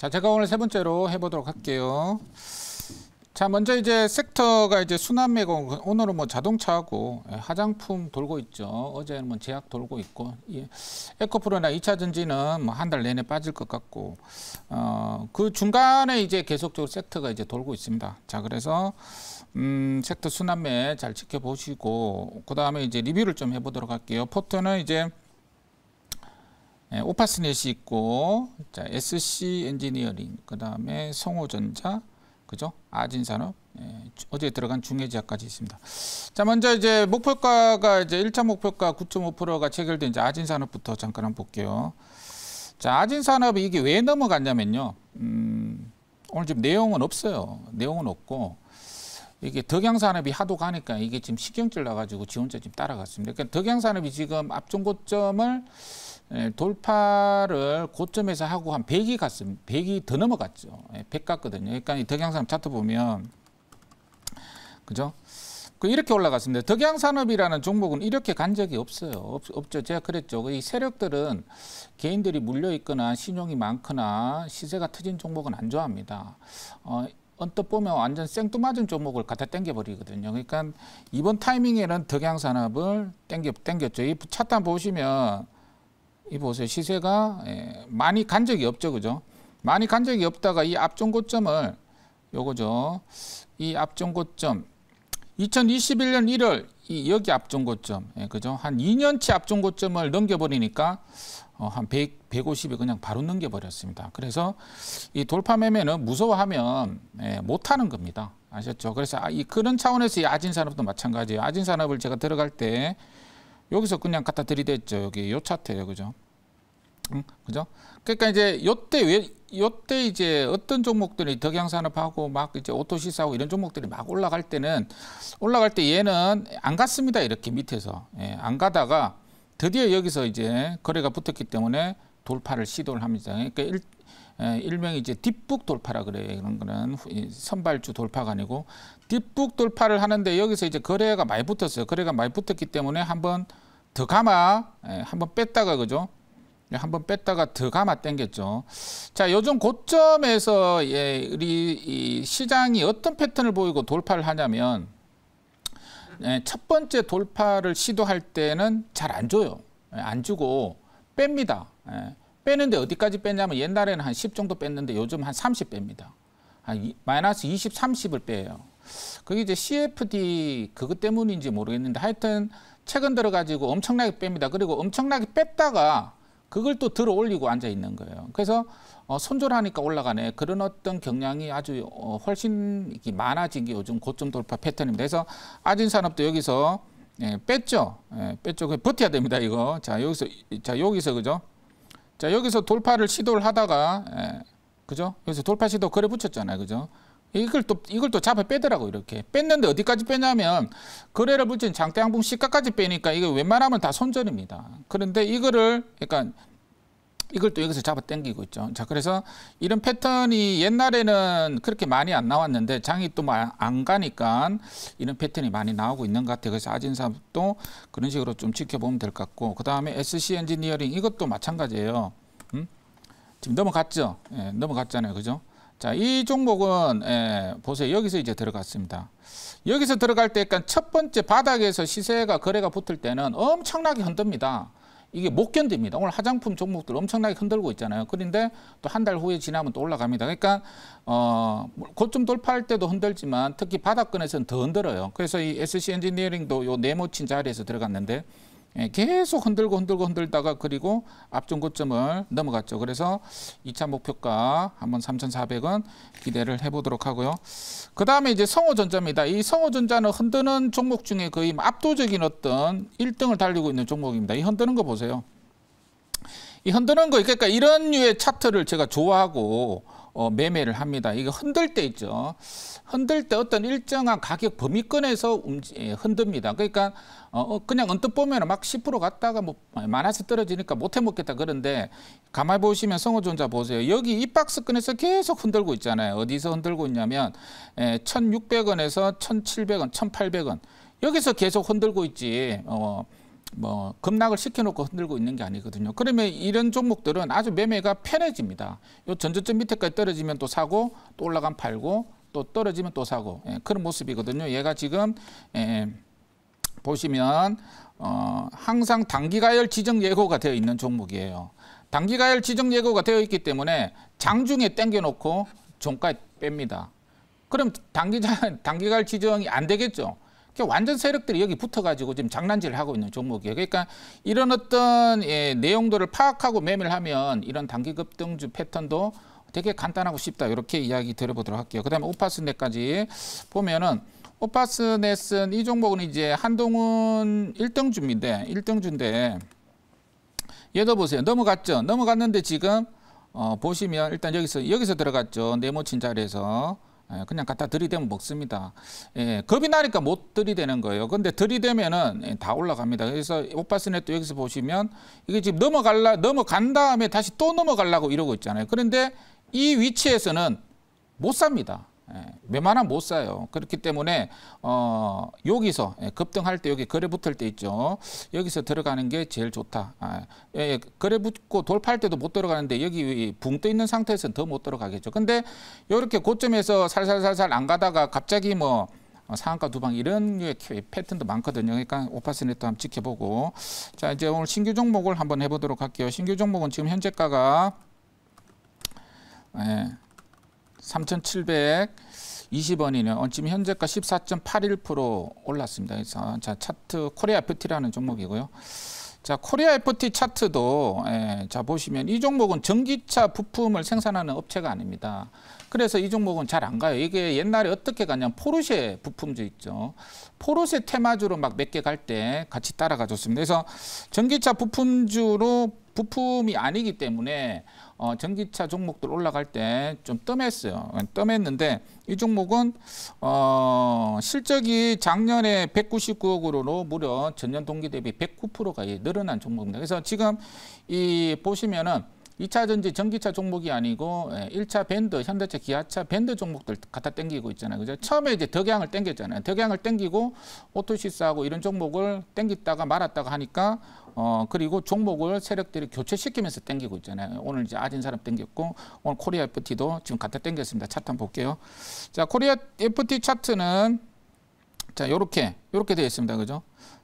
자, 제가 오늘 세 번째로 해보도록 할게요. 자, 먼저 이제 섹터가 이제 수남 매공, 오늘은 뭐 자동차하고 예, 화장품 돌고 있죠. 어제는 뭐 제약 돌고 있고, 예. 에코프로나 2차 전지는 뭐 한 달 내내 빠질 것 같고, 어, 그 중간에 이제 계속적으로 섹터가 이제 돌고 있습니다. 자, 그래서, 음, 섹터 수남매잘 지켜보시고, 그 다음에 이제 리뷰를 좀 해보도록 할게요. 포트는 이제 예, 오파스넷이 있고 자, SC 엔지니어링 그다음에 성호전자 그죠? 아진산업 예, 어제 들어간 중해지하까지 있습니다. 자 먼저 이제 목표가가 이제 1차 목표가 9.5%가 체결된 이제 아진산업부터 잠깐 한번 볼게요. 자 아진산업이 이게 왜 넘어갔냐면요. 음, 오늘 지금 내용은 없어요. 내용은 없고 이게 덕양산업이 하도 가니까 이게 지금 식경질 나가지고 지원자 지금 따라갔습니다. 그러니까 덕양산업이 지금 앞중 고점을 예, 돌파를 고점에서 하고 한 100이 갔습니다. 100이 더 넘어갔죠. 100 예, 갔거든요. 그러니까 이 덕양산업 차트 보면 그죠? 그 이렇게 올라갔습니다. 덕양산업이라는 종목은 이렇게 간 적이 없어요. 없, 죠 제가 그랬죠. 이 세력들은 개인들이 물려 있거나 신용이 많거나 시세가 터진 종목은 안 좋아합니다. 어, 언뜻 보면 완전 생뚱맞은 종목을 갖다 땡겨버리거든요. 그러니까 이번 타이밍에는 덕양산업을 땡겨, 땡겼죠. 이 차트 보시면 이 보세요. 시세가 예, 많이 간 적이 없죠. 그죠? 많이 간 적이 없다가 이 앞전 고점을 요거죠. 이 앞전 고점 2021년 1월 이 여기 앞전 고점 예, 그죠? 한 2년치 앞전 고점을 넘겨버리니까 어, 한 100, 150에 그냥 바로 넘겨버렸습니다. 그래서 이 돌파 매매는 무서워하면 예, 못하는 겁니다. 아셨죠? 그래서 아, 이 그런 차원에서 이 아진산업도 마찬가지예요. 아진산업을 제가 들어갈 때 여기서 그냥 갖다 들이댔죠. 여기 요 차트예요. 그죠? 음, 그죠? 그러니까 이제 요때 왜 요때 이제 어떤 종목들이 덕양산업하고 막 이제 오토시스하고 이런 종목들이 막 올라갈 때는 올라갈 때 얘는 안 갔습니다. 이렇게 밑에서. 예, 안 가다가 드디어 여기서 이제 거래가 붙었기 때문에 돌파를 시도를 합니다. 그러니까 일, 예, 일명 이제 뒷북 돌파라 그래요. 이런 거는 선발주 돌파가 아니고 뒷북 돌파를 하는데 여기서 이제 거래가 많이 붙었어요. 거래가 많이 붙었기 때문에 한번 더 감아 예, 한번 뺐다가 그죠? 예, 한번 뺐다가 더 감아 당겼죠. 자, 요즘 고점에서 예, 우리 시장이 어떤 패턴을 보이고 돌파를 하냐면 예, 첫 번째 돌파를 시도할 때는 잘 안 줘요. 예, 안 주고 뺍니다. 예, 빼는데 어디까지 빼냐면 옛날에는 한 10 정도 뺐는데 요즘 한 30 뺍니다. 한 이, 마이너스 20, 30을 빼요. 그게 이제 CFD 그것 때문인지 모르겠는데 하여튼 최근 들어가지고 엄청나게 뺍니다. 그리고 엄청나게 뺐다가 그걸 또 들어 올리고 앉아 있는 거예요. 그래서 어, 손절하니까 올라가네. 그런 어떤 경향이 아주 어, 훨씬 많아진 게 요즘 고점 돌파 패턴입니다. 그래서 아진산업도 여기서 예, 뺐죠. 예, 뺐죠. 버텨야 됩니다. 이거. 자, 여기서, 자, 여기서, 그죠? 자, 여기서 돌파를 시도를 하다가, 예, 그죠? 여기서 돌파 시도 그래 붙였잖아요. 그죠? 이걸 또 이걸 또 잡아 빼더라고 이렇게 뺐는데 어디까지 빼냐면 거래를 붙인 장대양봉 시가까지 빼니까 이게 웬만하면 다 손절입니다. 그런데 이거를 그러 그러니까 이걸 또 여기서 잡아 당기고 있죠. 자 그래서 이런 패턴이 옛날에는 그렇게 많이 안 나왔는데 장이 또 안 가니까 이런 패턴이 많이 나오고 있는 것 같아요. 그래서 아진사업도 그런 식으로 좀 지켜보면 될 것 같고 그 다음에 SC 엔지니어링 이것도 마찬가지예요. 음? 지금 넘어갔죠. 예, 넘어갔잖아요, 그죠? 자, 이 종목은 예, 보세요. 여기서 이제 들어갔습니다. 여기서 들어갈 때 약간 첫 번째 바닥에서 시세가 거래가 붙을 때는 엄청나게 흔듭니다. 이게 못 견딥니다. 오늘 화장품 종목들 엄청나게 흔들고 있잖아요. 그런데 또 한 달 후에 지나면 또 올라갑니다. 그러니까 어, 고점 돌파할 때도 흔들지만 특히 바닥권에서는 더 흔들어요. 그래서 이 SC 엔지니어링도 요 네모친 자리에서 들어갔는데 예, 계속 흔들고 흔들고 흔들다가 그리고 앞전 고점을 넘어갔죠. 그래서 2차 목표가 한번 3,400원 기대를 해보도록 하고요. 그 다음에 이제 성호전자입니다. 이 성호전자는 흔드는 종목 중에 거의 압도적인 어떤 1등을 달리고 있는 종목입니다. 이 흔드는 거 보세요. 이 흔드는 거, 그러니까 이런 류의 차트를 제가 좋아하고 어, 매매를 합니다. 이게 흔들 때 있죠. 흔들 때 어떤 일정한 가격 범위권에서 움직, 예, 흔듭니다. 그러니까 어, 어 그냥 언뜻 보면 막 10% 갔다가 뭐 많아서 떨어지니까 못 해먹겠다 그런데 가만히 보시면 성호전자 보세요. 여기 이 박스권에서 계속 흔들고 있잖아요. 어디서 흔들고 있냐면 에, 1,600원에서 1,700원, 1,800원 여기서 계속 흔들고 있지. 어, 뭐 급락을 시켜놓고 흔들고 있는 게 아니거든요. 그러면 이런 종목들은 아주 매매가 편해집니다. 요 전저점 밑에까지 떨어지면 또 사고 또올라간 팔고 또 떨어지면 또 사고 예, 그런 모습이거든요. 얘가 지금 예, 보시면 어, 항상 단기가열 지정 예고가 되어 있는 종목이에요. 단기가열 지정 예고가 되어 있기 때문에 장중에 땡겨놓고 종가에 뺍니다. 그럼 단기가열 지정이 안 되겠죠. 완전 세력들이 여기 붙어가지고 지금 장난질을 하고 있는 종목이에요. 그러니까 이런 어떤 예, 내용들을 파악하고 매매를 하면 이런 단기 급등주 패턴도 되게 간단하고 쉽다. 이렇게 이야기 드려보도록 할게요. 그다음에 오파스넷까지 보면은 오파스넷은 이 종목은 이제 한동훈 일등주인데일등주인데 얘도 보세요. 넘어갔죠. 넘어갔는데 지금 어, 보시면 일단 여기서 여기서 들어갔죠. 네모친 자리에서 예, 그냥 갖다 들이대면 먹습니다. 예, 겁이 나니까 못 들이대는 거예요. 근데 들이대면은 예, 다 올라갑니다. 그래서 오빠스넷도 여기서 보시면 이게 지금 넘어갈라 넘어간 다음에 다시 또 넘어가려고 이러고 있잖아요. 그런데 이 위치에서는 못 삽니다. 예, 웬만하면 못 사요. 그렇기 때문에 어, 여기서 예, 급등할 때 여기 거래 붙을 때 있죠. 여기서 들어가는 게 제일 좋다. 아, 예, 예, 거래 붙고 돌파할 때도 못 들어가는데 여기 붕 떠 있는 상태에서는 더 못 들어가겠죠. 근데 이렇게 고점에서 살살살살 안 가다가 갑자기 뭐 어, 상한가 두 방 이런 패턴도 많거든요. 그러니까 오파스넷도 한번 지켜보고 자 이제 오늘 신규 종목을 한번 해보도록 할게요. 신규 종목은 지금 현재가가 예. 3,720원이네요. 원쯤 현재가 14.81% 올랐습니다. 그래서 자 차트 코리아 FT라는 종목이고요. 자 코리아 FT 차트도 예, 자 보시면 이 종목은 전기차 부품을 생산하는 업체가 아닙니다. 그래서 이 종목은 잘 안 가요. 이게 옛날에 어떻게 갔냐 포르쉐 부품주 있죠. 포르쉐 테마주로 막 몇 개 갈 때 같이 따라가 줬습니다. 그래서 전기차 부품주로 부품이 아니기 때문에 어, 전기차 종목들 올라갈 때좀 뜸했어요. 뜸했는데 이 종목은 어, 실적이 작년에 199억으로 무려 전년 동기 대비 109%가 늘어난 종목입니다. 그래서 지금 이 보시면은 2차 전지 전기차 종목이 아니고 1차 예, 밴드, 현대차, 기아차 밴드 종목들 갖다 땡기고 있잖아요. 그죠? 처음에 이제 덕양을 땡겼잖아요. 덕양을 땡기고 오토시스하고 이런 종목을 땡겼다가 말았다가 하니까 어 그리고 종목을 세력들이 교체시키면서 땡기고 있잖아요. 오늘 이제 아진 사람 땡겼고 오늘 코리아 FT도 지금 갖다 땡겼습니다. 차트 한번 볼게요. 자, 코리아 FT 차트는 자, 요렇게 요렇게 되어 있습니다. 그죠?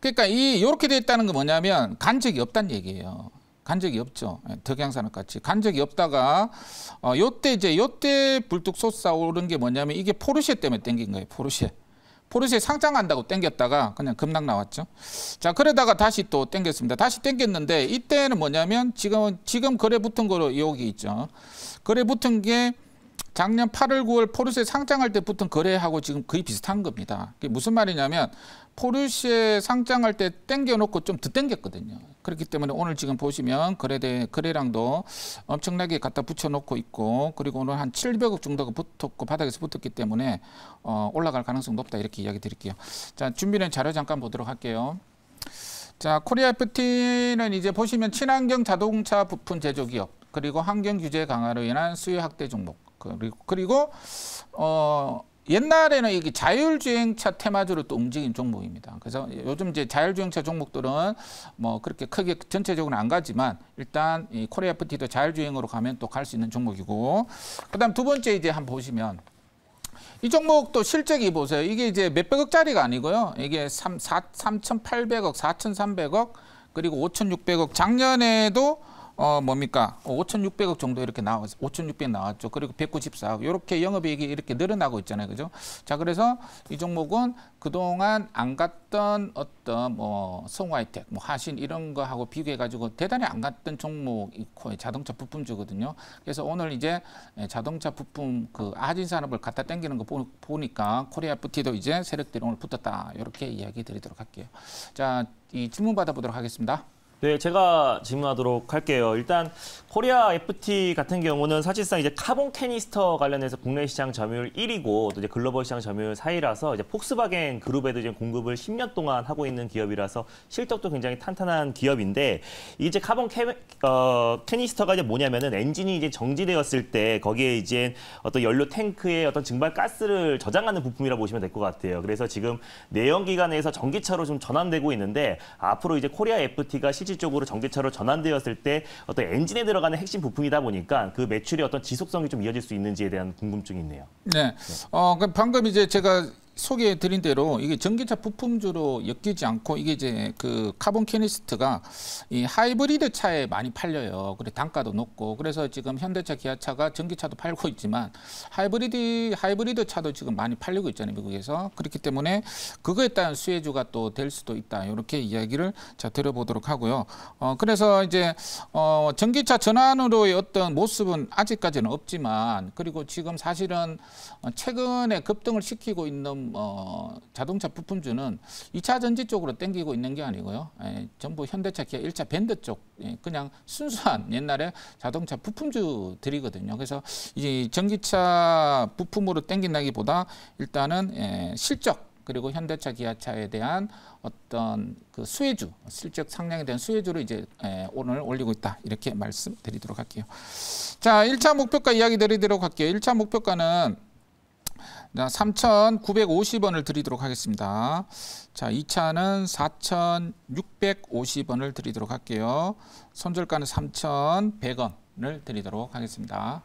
그러니까 이 요렇게 되어 있다는 건 뭐냐면 간 적이 없다는 얘기예요. 간 적이 없죠. 예, 덕양산업 같이 간 적이 없다가 어, 요때 이제 요때 불뚝 솟아오른 게 뭐냐면 이게 포르쉐 때문에 땡긴 거예요. 포르쉐. 포르쉐 상장한다고 땡겼다가 그냥 급락 나왔죠. 자, 그러다가 다시 또 땡겼습니다. 다시 땡겼는데 이때는 뭐냐면 지금 지금 거래 붙은 거로 여기 있죠. 거래 붙은 게 작년 8월, 9월 포르쉐 상장할 때 붙은 거래하고 지금 거의 비슷한 겁니다. 그게 무슨 말이냐면 포르쉐 상장할 때 땡겨놓고 좀 더땡겼거든요 그렇기 때문에 오늘 지금 보시면 거래대, 거래량도 엄청나게 갖다 붙여놓고 있고 그리고 오늘 한 700억 정도가 붙었고 바닥에서 붙었기 때문에 어, 올라갈 가능성 높다 이렇게 이야기 드릴게요. 자 준비된 자료 잠깐 보도록 할게요. 자 코리아 FT는 이제 보시면 친환경 자동차 부품 제조기업 그리고 환경 규제 강화로 인한 수요 확대 종목 그리고, 그리고 어, 옛날에는 이게 자율주행차 테마주로 또 움직인 종목입니다. 그래서 요즘 이제 자율주행차 종목들은 뭐 그렇게 크게 전체적으로 안 가지만 일단 이 코리아 FT도 자율주행으로 가면 또 갈 수 있는 종목이고 그다음 두 번째 이제 한번 보시면 이 종목도 실적이 보세요. 이게 이제 몇백억짜리가 아니고요. 이게 3, 4, 3,800억, 4,300억 그리고 5,600억 작년에도 어 뭡니까? 5,600억 어, 정도 이렇게 나왔 5,600 나왔죠. 그리고 194억 이렇게 영업이익이 이렇게 늘어나고 있잖아요, 그죠? 자 그래서 이 종목은 그동안 안 갔던 어떤 뭐 성화이텍, 뭐 하신 이런 거하고 비교해 가지고 대단히 안 갔던 종목이 자동차 부품주거든요. 그래서 오늘 이제 예, 자동차 부품 그 아진 산업을 갖다 당기는 거 보니까 코리아 f 티도 이제 세력들이 오늘 붙었다 이렇게 이야기 드리도록 할게요. 자이 질문 받아보도록 하겠습니다. 네, 제가 질문하도록 할게요. 일단 코리아 FT 같은 경우는 사실상 이제 카본 캐니스터 관련해서 국내 시장 점유율 1위고 또 이제 글로벌 시장 점유율 4위라서 이제 폭스바겐 그룹에도 지금 공급을 10년 동안 하고 있는 기업이라서 실적도 굉장히 탄탄한 기업인데 이제 카본 캐, 어, 캐니스터가 이제 뭐냐면은 엔진이 이제 정지되었을 때 거기에 이제 어떤 연료 탱크에 어떤 증발 가스를 저장하는 부품이라 고 보시면 될 것 같아요. 그래서 지금 내연기관에서 전기차로 좀 전환되고 있는데 앞으로 이제 코리아 FT가 시 LPG 쪽으로 전기차로 전환되었을 때 어떤 엔진에 들어가는 핵심 부품이다 보니까 그 매출이 어떤 지속성이 좀 이어질 수 있는지에 대한 궁금증이 있네요. 네. 어, 그 방금 이제 제가 소개해 드린 대로 이게 전기차 부품주로 엮이지 않고 이게 이제 그 카본 캐니스트가 이 하이브리드 차에 많이 팔려요. 그래 단가도 높고 그래서 지금 현대차, 기아차가 전기차도 팔고 있지만 하이브리드 하이브리드 차도 지금 많이 팔리고 있잖아요, 미국에서. 그렇기 때문에 그거에 따른 수혜주가 또 될 수도 있다. 이렇게 이야기를 자 들어보도록 하고요. 어 그래서 이제 어 전기차 전환으로의 어떤 모습은 아직까지는 없지만 그리고 지금 사실은 어, 최근에 급등을 시키고 있는 어, 자동차 부품주는 2차 전지 쪽으로 땡기고 있는 게 아니고요. 예, 전부 현대차, 기아 1차 밴드 쪽 예, 그냥 순수한 옛날에 자동차 부품주들이거든요. 그래서 이 전기차 부품으로 땡긴다기보다 일단은 예, 실적 그리고 현대차, 기아차에 대한 어떤 그 수혜주, 실적 상향에 대한 수혜주를 이제 예, 오늘 올리고 있다. 이렇게 말씀드리도록 할게요. 자, 1차 목표가 이야기 드리도록 할게요. 1차 목표가는 3,950원을 드리도록 하겠습니다. 자, 이 차는 4,650원을 드리도록 할게요. 손절가는 3,100원을 드리도록 하겠습니다.